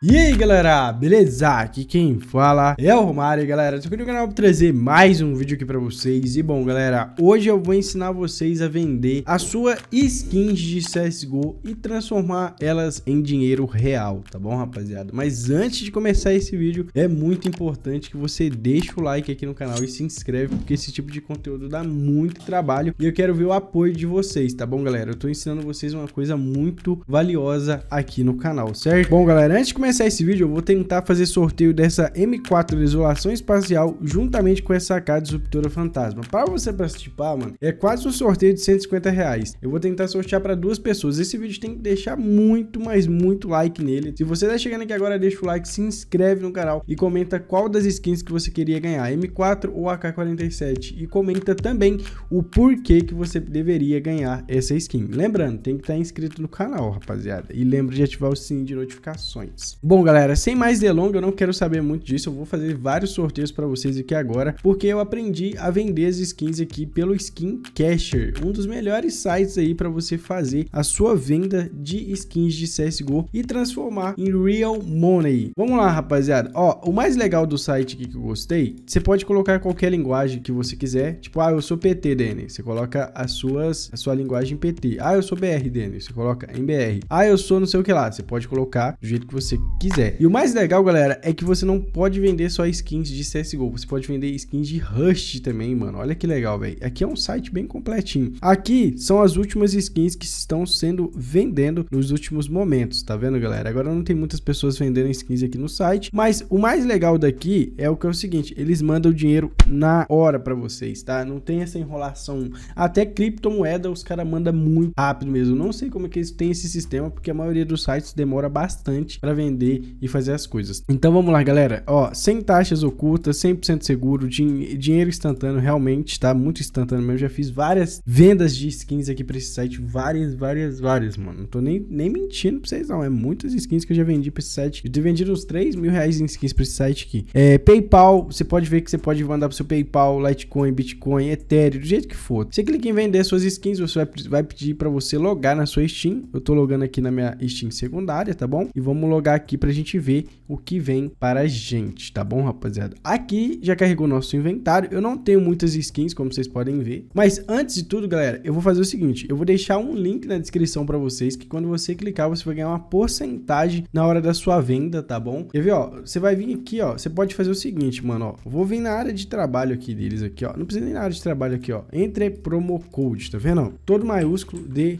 E aí galera, beleza? Aqui quem fala é o Romário, galera. Tô aqui no canal para trazer mais um vídeo aqui para vocês. E bom, galera, hoje eu vou ensinar vocês a vender a sua skins de CSGO e transformar elas em dinheiro real, tá bom, rapaziada? Mas antes de começar esse vídeo, é muito importante que você deixe o like aqui no canal e se inscreve, porque esse tipo de conteúdo dá muito trabalho e eu quero ver o apoio de vocês, tá bom, galera? Eu estou ensinando vocês uma coisa muito valiosa aqui no canal, certo? Bom, galera, antes de começar começar esse vídeo, eu vou tentar fazer sorteio dessa M4 de isolação Espacial juntamente com essa AK Disruptora Fantasma. Para você participar, mano, é quase um sorteio de 150 reais. Eu vou tentar sortear para duas pessoas. Esse vídeo tem que deixar muito, mas muito like nele. Se você tá chegando aqui agora, deixa o like, se inscreve no canal e comenta qual das skins que você queria ganhar, M4 ou AK-47. E comenta também o porquê que você deveria ganhar essa skin. Lembrando, tem que estar tá inscrito no canal, rapaziada. E lembra de ativar o sininho de notificações. Bom, galera, sem mais delongas, eu não quero saber muito disso, eu vou fazer vários sorteios para vocês aqui agora, porque eu aprendi a vender as skins aqui pelo Skin Casher, um dos melhores sites aí para você fazer a sua venda de skins de CSGO e transformar em real money. Vamos lá, rapaziada. Ó, o mais legal do site aqui que eu gostei, você pode colocar qualquer linguagem que você quiser, tipo, ah, eu sou PT, DN, você coloca as suas, a sua linguagem PT. Ah, eu sou BR, DN, você coloca em BR. Ah, eu sou não sei o que lá, você pode colocar do jeito que você quiser. E o mais legal, galera, é que você não pode vender só skins de CSGO, você pode vender skins de Rust também, mano. Olha que legal, velho. Aqui é um site bem completinho. Aqui são as últimas skins que estão sendo vendendo nos últimos momentos, tá vendo, galera? Agora não tem muitas pessoas vendendo skins aqui no site, mas o mais legal daqui é o que é o seguinte, eles mandam o dinheiro na hora para vocês, tá? Não tem essa enrolação. Até criptomoeda os caras mandam muito rápido mesmo. Não sei como é que eles têm esse sistema, porque a maioria dos sites demora bastante para vender aprender e fazer as coisas. Então vamos lá, galera. Ó, sem taxas ocultas, 100% seguro, din dinheiro instantâneo realmente, tá? Muito instantâneo mesmo. Já fiz várias vendas de skins aqui pra esse site, várias, várias, várias, mano. Não tô nem, nem mentindo pra vocês, não. É muitas skins que eu já vendi pra esse site. Eu tenho vendido uns 3 mil reais em skins pra esse site aqui. É, PayPal, você pode ver que você pode mandar pro seu PayPal, Litecoin, Bitcoin, Ethereum, do jeito que for. Você clica em vender suas skins, você vai, vai pedir pra você logar na sua Steam. Eu tô logando aqui na minha Steam secundária, tá bom? E vamos logar aqui aqui para a gente ver o que vem para a gente, tá bom, rapaziada? Aqui já carregou nosso inventário. Eu não tenho muitas skins, como vocês podem ver. Mas antes de tudo, galera, eu vou fazer o seguinte. Eu vou deixar um link na descrição para vocês, que quando você clicar, você vai ganhar uma porcentagem na hora da sua venda, tá bom? Quer ver, ó? Você vai vir aqui, ó. Você pode fazer o seguinte, mano, ó. Vou vir na área de trabalho aqui deles aqui, ó. Não precisa nem na área de trabalho aqui, ó. Entre é promo code, tá vendo? Todo maiúsculo de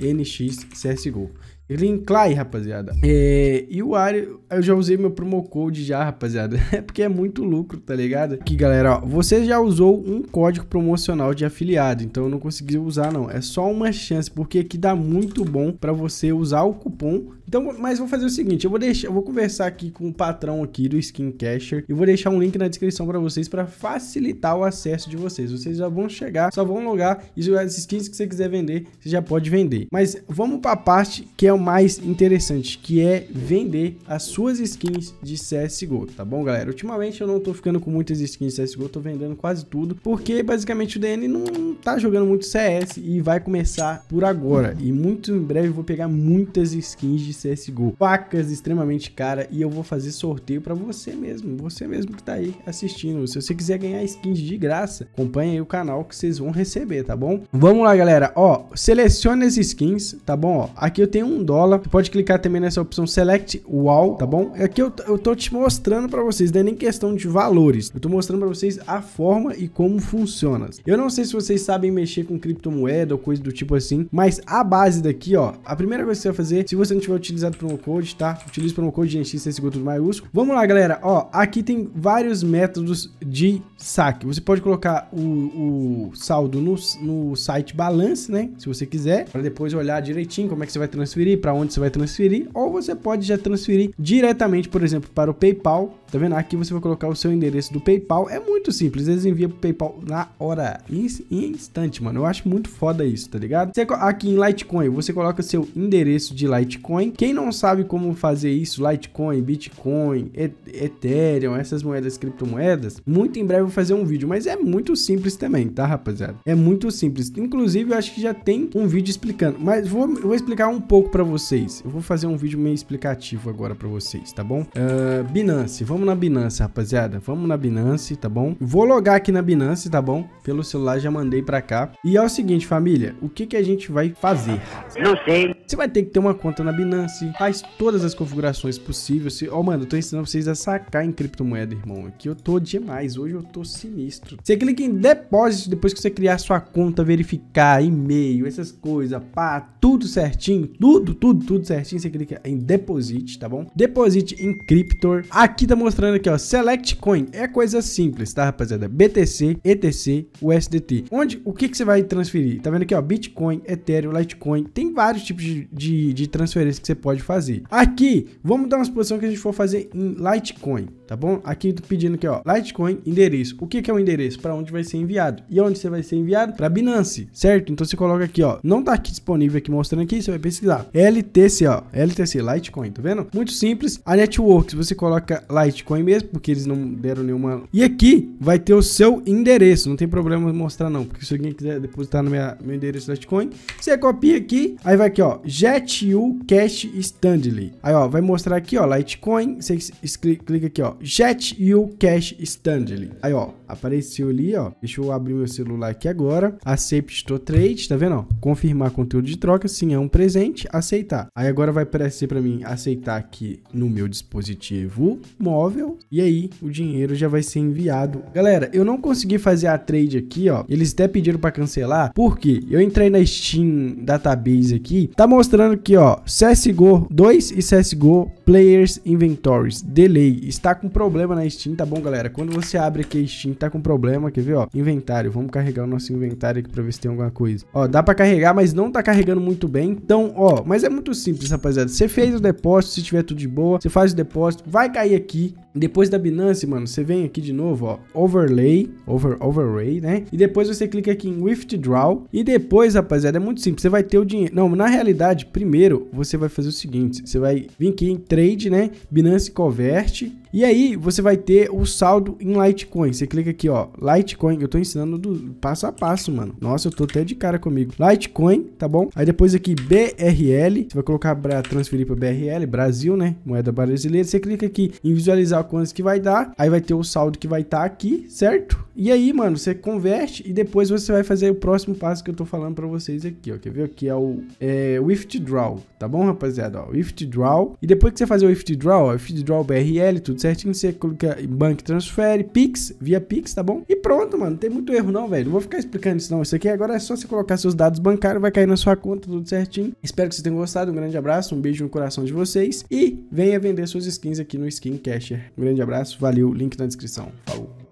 NX CSGO. Ele rapaziada. É, e o Ari, eu já usei meu promo code já, rapaziada. É porque é muito lucro, tá ligado? Aqui, galera, ó, você já usou um código promocional de afiliado, então eu não consegui usar não. É só uma chance, porque aqui dá muito bom para você usar o cupom então, mas vou fazer o seguinte, eu vou deixar, eu vou conversar aqui com o patrão aqui do Skincasher e vou deixar um link na descrição para vocês para facilitar o acesso de vocês. Vocês já vão chegar, só vão logar e as skins que você quiser vender, você já pode vender. Mas vamos para a parte que é o mais interessante, que é vender as suas skins de CS:GO, tá bom, galera? Ultimamente eu não tô ficando com muitas skins de CS:GO, tô vendendo quase tudo, porque basicamente o DN não tá jogando muito CS e vai começar por agora. E muito em breve eu vou pegar muitas skins de CSGO, facas extremamente cara e eu vou fazer sorteio para você mesmo, você mesmo que tá aí assistindo. Se você quiser ganhar skins de graça, acompanha aí o canal que vocês vão receber, tá bom? Vamos lá, galera. Ó, selecione as skins, tá bom? Ó, aqui eu tenho um dólar. Você pode clicar também nessa opção Select Wall, tá bom? Aqui eu, eu tô te mostrando para vocês, não é nem questão de valores. Eu tô mostrando para vocês a forma e como funciona. Eu não sei se vocês sabem mexer com criptomoeda ou coisa do tipo assim, mas a base daqui, ó, a primeira coisa que você vai fazer, se você não tiver utilizado promo code, tá? Utilize o promo code, gente, isso é tudo maiúsculo. Vamos lá, galera, ó, aqui tem vários métodos de saque. Você pode colocar o, o saldo no, no site balance, né? Se você quiser, para depois olhar direitinho como é que você vai transferir, para onde você vai transferir, ou você pode já transferir diretamente, por exemplo, para o PayPal. Tá vendo? Aqui você vai colocar o seu endereço do PayPal. É muito simples, eles enviam pro PayPal na hora. Isso, instante, mano. Eu acho muito foda isso, tá ligado? Você, aqui em Litecoin, você coloca seu endereço de Litecoin. Quem não sabe como fazer isso, Litecoin, Bitcoin, Ethereum, essas moedas, criptomoedas, muito em breve eu vou fazer um vídeo, mas é muito simples também, tá, rapaziada? É muito simples. Inclusive, eu acho que já tem um vídeo explicando, mas vou, vou explicar um pouco para vocês. Eu vou fazer um vídeo meio explicativo agora para vocês, tá bom? Uh, Binance, vamos na Binance, rapaziada. Vamos na Binance, tá bom? Vou logar aqui na Binance, tá bom? Pelo celular já mandei para cá. E é o seguinte, família, o que, que a gente vai fazer? Não sei. Você vai ter que ter uma conta na Binance, faz todas as configurações possíveis. Ó, oh, mano, eu tô ensinando vocês a sacar em criptomoeda, irmão. Aqui eu tô demais, hoje eu tô sinistro. Você clica em depósito depois que você criar sua conta, verificar, e-mail, essas coisas, pá, tudo certinho, tudo, tudo, tudo certinho. Você clica em deposite, tá bom? Deposite em Cryptor. Aqui tá mostrando aqui, ó, Select Coin. É coisa simples, tá, rapaziada? BTC, ETC, USDT. Onde o que, que você vai transferir? Tá vendo aqui, ó, Bitcoin, Ethereum, Litecoin, tem vários tipos de, de, de transferência que você pode fazer. Aqui, vamos dar uma exposição que a gente for fazer em Litecoin, tá bom? Aqui, tô pedindo aqui, ó, Litecoin, endereço. O que, que é o endereço? Para onde vai ser enviado. E onde você vai ser enviado? Para Binance, certo? Então, você coloca aqui, ó, não tá aqui disponível aqui mostrando aqui, você vai pesquisar. LTC, ó, LTC, Litecoin, tá vendo? Muito simples. A Networks, você coloca Litecoin mesmo, porque eles não deram nenhuma... E aqui, vai ter o seu endereço, não tem problema mostrar não, porque se alguém quiser depositar no minha, meu endereço Litecoin, você é copia aqui, aí vai aqui, ó, JetU Cash Stanley Aí, ó, vai mostrar aqui, ó, Litecoin, você clica aqui, ó, JetU Cash Stanley Aí, ó, apareceu ali, ó, deixa eu abrir meu celular aqui agora, Accept to Trade, tá vendo, ó, confirmar conteúdo de troca, sim, é um presente, aceitar. Aí agora vai aparecer para mim aceitar aqui no meu dispositivo móvel, e aí o dinheiro já vai ser enviado. Galera, eu não consegui fazer a trade aqui, ó, eles até pediram para cancelar, porque eu entrei na Steam Database aqui, tá mostrando que ó, CSGO 2 e CSGO Players Inventories, Delay, está com problema na Steam, tá bom galera? Quando você abre aqui a Steam, tá com problema, quer ver, ó, inventário, vamos carregar o nosso inventário aqui pra ver se tem alguma coisa. Ó, dá pra carregar, mas não tá carregando muito bem, então, ó, mas é muito simples, rapaziada, você fez o depósito, se tiver tudo de boa, você faz o depósito, vai cair aqui, depois da Binance, mano, você vem aqui de novo, ó, Overlay, over, Overlay, né, e depois você clica aqui em Withdraw, e depois, rapaziada, é muito simples, você vai ter o dinheiro, não, na realidade, primeiro, você vai fazer o seguinte, você vai vir aqui em trade, né? Binance Covert. E aí você vai ter o saldo em Litecoin. Você clica aqui, ó, Litecoin. Eu tô ensinando do passo a passo, mano. Nossa, eu tô até de cara comigo. Litecoin, tá bom? Aí depois aqui BRL, você vai colocar para transferir para BRL, Brasil, né? Moeda brasileira. Você clica aqui em visualizar quantos que vai dar. Aí vai ter o saldo que vai estar tá aqui, certo? E aí, mano, você converte e depois você vai fazer o próximo passo que eu tô falando para vocês aqui, ó. Quer ver? Aqui é o é, withdraw, tá bom, rapaziada? Ó, withdraw. E depois que você você fazer o IFTDraw, Draw BRL, tudo certinho, você clica em Bank Transfere, Pix, via Pix, tá bom? E pronto, mano, não tem muito erro não, velho. Não vou ficar explicando isso não. Isso aqui agora é só você colocar seus dados bancários, vai cair na sua conta, tudo certinho. Espero que vocês tenham gostado. Um grande abraço, um beijo no coração de vocês e venha vender suas skins aqui no Skin Casher. Um grande abraço, valeu, link na descrição. Falou.